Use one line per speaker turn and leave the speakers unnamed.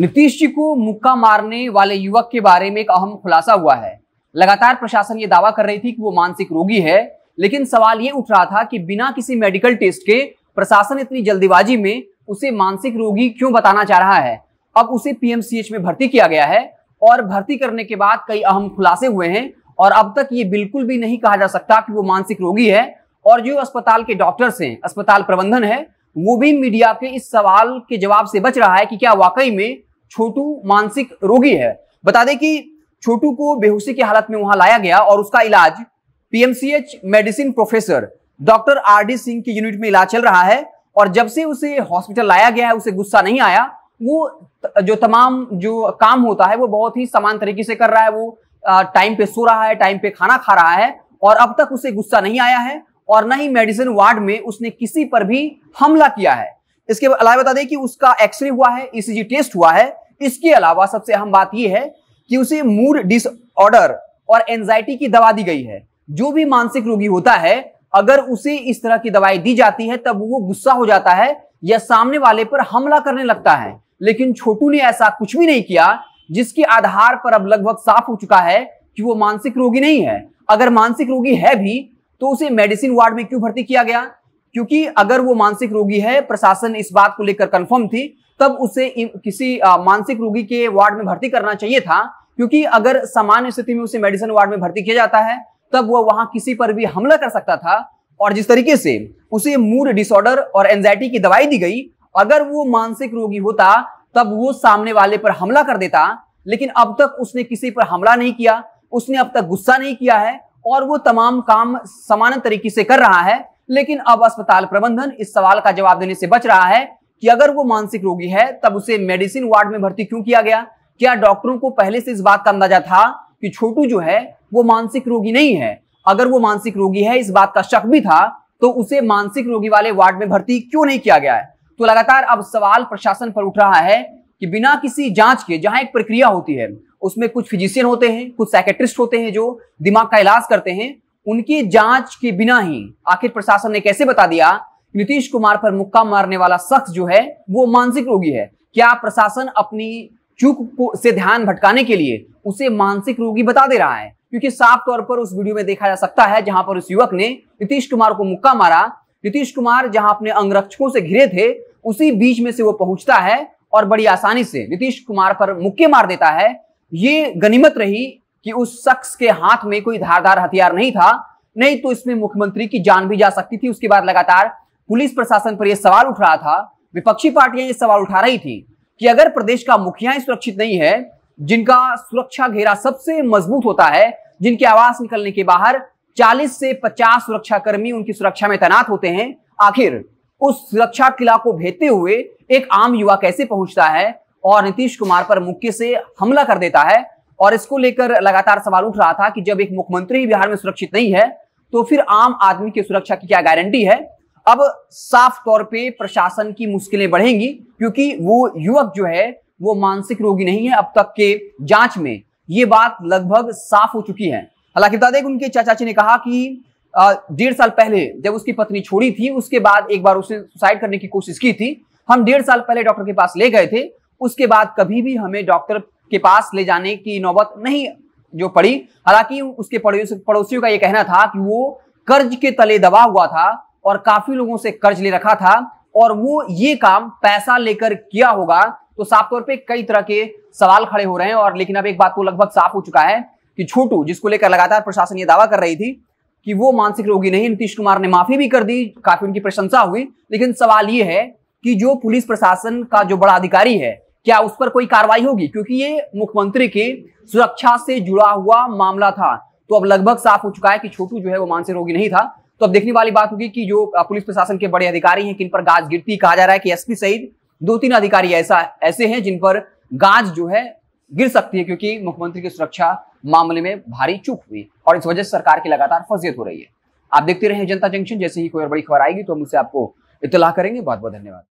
नीतीश जी को मुक्का मारने वाले युवक के बारे में एक अहम खुलासा हुआ है लगातार प्रशासन ये दावा कर रही थी कि वो मानसिक रोगी है लेकिन सवाल ये उठ रहा था कि बिना किसी मेडिकल टेस्ट के प्रशासन इतनी जल्दीबाजी में उसे मानसिक रोगी क्यों बताना चाह रहा है अब उसे पीएमसीएच में भर्ती किया गया है और भर्ती करने के बाद कई अहम खुलासे हुए हैं और अब तक ये बिल्कुल भी नहीं कहा जा सकता कि वो मानसिक रोगी है और जो अस्पताल के डॉक्टर्स हैं अस्पताल प्रबंधन है वो भी मीडिया के इस सवाल के जवाब से बच रहा है कि क्या वाकई में छोटू मानसिक रोगी है बता दें कि छोटू को बेहोशी की हालत में वहां लाया गया और उसका इलाज PMCH medicine professor doctor R D Singh की यूनिट में इलाज चल रहा है और जब से उसे हॉस्पिटल लाया गया है उसे गुस्सा नहीं आया वो जो तमाम जो काम होता है वो बहुत ही समान तरीके से कर रहा है वो टाइम पे सो रहा है टाइम पे खाना खा रहा है और अब तक उसे गुस्सा नहीं आया है और ना ही मेडिसिन वार्ड में उसने किसी पर भी हमला किया है इसके अलावा बता दें कि उसका एक्सरे हुआ है ईसीजी e टेस्ट हुआ है इसके अलावा सबसे अहम बात यह है कि उसे मूड डिसऑर्डर और एंजाइटी की दवा दी गई है जो भी मानसिक रोगी होता है अगर उसे इस तरह की दवाई दी जाती है तब वो गुस्सा हो जाता है या सामने वाले पर हमला करने लगता है लेकिन छोटू ने ऐसा कुछ भी नहीं किया जिसके आधार पर अब लगभग साफ हो चुका है कि वो मानसिक रोगी नहीं है अगर मानसिक रोगी है भी तो उसे मेडिसिन वार्ड में क्यों भर्ती किया गया क्योंकि अगर वो मानसिक रोगी है प्रशासन इस बात को लेकर कंफर्म थी तब उसे किसी मानसिक रोगी के वार्ड में भर्ती करना चाहिए था क्योंकि अगर सामान्य स्थिति में उसे मेडिसिन वार्ड में भर्ती किया जाता है तब वह वहां किसी पर भी हमला कर सकता था और जिस तरीके से उसे मूड डिसऑर्डर और एंजाइटी की दवाई दी गई अगर वो मानसिक रोगी होता तब वो सामने वाले पर हमला कर देता लेकिन अब तक उसने किसी पर हमला नहीं किया उसने अब तक गुस्सा नहीं किया है और वो तमाम काम समान तरीके से कर रहा है लेकिन अब अस्पताल प्रबंधन इस सवाल का जवाब देने से बच रहा है कि अगर वो मानसिक रोगी है तब उसे मेडिसिन वार्ड में भर्ती क्यों किया गया क्या डॉक्टरों को पहले से इस बात का अंदाजा था कि छोटू जो है वो मानसिक रोगी नहीं है अगर वो मानसिक रोगी है इस बात का शक भी था तो उसे मानसिक रोगी वाले वार्ड में भर्ती क्यों नहीं किया गया है तो लगातार अब सवाल प्रशासन पर उठ रहा है कि बिना किसी जांच के जहां एक प्रक्रिया होती है उसमें कुछ फिजिशियन होते हैं कुछ साइकेट्रिस्ट होते हैं जो दिमाग का इलाज करते हैं उनकी जांच के बिना ही आखिर प्रशासन ने कैसे बता दिया नीतीश कुमार पर मुक्का मारने वाला शख्स जो है वो मानसिक रोगी है क्या प्रशासन अपनी चूक से ध्यान भटकाने के लिए उसे मानसिक रोगी बता दे रहा है क्योंकि साफ तौर पर उस वीडियो में देखा जा सकता है जहां पर उस युवक ने नीतीश कुमार को मुक्का मारा नीतीश कुमार जहां अपने अंगरक्षकों से घिरे थे उसी बीच में से वो पहुंचता है और बड़ी आसानी से नीतीश कुमार पर मुक्के मार देता है ये गनीमत रही कि उस शख्स के हाथ में कोई धारदार हथियार नहीं था नहीं तो इसमें मुख्यमंत्री की जान भी जा सकती थी उसके बाद लगातार पुलिस प्रशासन पर यह सवाल उठ रहा था विपक्षी पार्टियां ये सवाल उठा रही थी कि अगर प्रदेश का मुखिया ही सुरक्षित नहीं है जिनका सुरक्षा घेरा सबसे मजबूत होता है जिनके आवास निकलने के बाहर 40 से 50 सुरक्षाकर्मी उनकी सुरक्षा में तैनात होते हैं आखिर उस सुरक्षा किला को भेजते हुए एक आम युवा कैसे पहुंचता है और नीतीश कुमार पर मुक्के से हमला कर देता है और इसको लेकर लगातार सवाल उठ रहा था कि जब एक मुख्यमंत्री बिहार में सुरक्षित नहीं है तो फिर आम आदमी की सुरक्षा की क्या गारंटी है अब साफ तौर पे प्रशासन की मुश्किलें बढ़ेंगी क्योंकि वो युवक जो है वो मानसिक रोगी नहीं है अब तक के जांच में ये बात लगभग साफ हो चुकी है हालांकि बता दें उनके चाचाची ने कहा कि डेढ़ साल पहले जब उसकी पत्नी छोड़ी थी उसके बाद एक बार उसने सुसाइड करने की कोशिश की थी हम डेढ़ साल पहले डॉक्टर के पास ले गए थे उसके बाद कभी भी हमें डॉक्टर के पास ले जाने की नौबत नहीं जो पड़ी हालांकि उसके पड़ोसियों का यह कहना था कि वो कर्ज के तले दबा हुआ था और काफी लोगों से कर्ज ले रखा था और वो ये काम पैसा लेकर किया होगा तो साफ तौर पे कई तरह के सवाल खड़े हो रहे हैं और लेकिन अब एक बात तो लगभग साफ हो चुका है कि छोटू जिसको लेकर लगातार प्रशासन ये दावा कर रही थी कि वो मानसिक रोगी नहीं नीतीश कुमार ने माफी भी कर दी काफी उनकी प्रशंसा हुई लेकिन सवाल ये है कि जो पुलिस प्रशासन का जो बड़ा अधिकारी है क्या उस पर कोई कार्रवाई होगी क्योंकि ये मुख्यमंत्री के सुरक्षा से जुड़ा हुआ मामला था तो अब लगभग साफ हो चुका है कि छोटू जो है वो मानसिक रोगी नहीं था तो अब देखने वाली बात होगी कि जो पुलिस प्रशासन के बड़े अधिकारी हैं किन पर गाज गिरती कहा जा रहा है कि एसपी सहित दो तीन अधिकारी ऐसा ऐसे हैं जिन पर गाज जो है गिर सकती है क्योंकि मुख्यमंत्री की सुरक्षा मामले में भारी चूक हुई और इस वजह से सरकार की लगातार फर्जियत हो रही है आप देखते रहे जनता जंक्शन जैसे ही कोई और बड़ी खबर आएगी तो हम उससे आपको इतलाह करेंगे बहुत बहुत धन्यवाद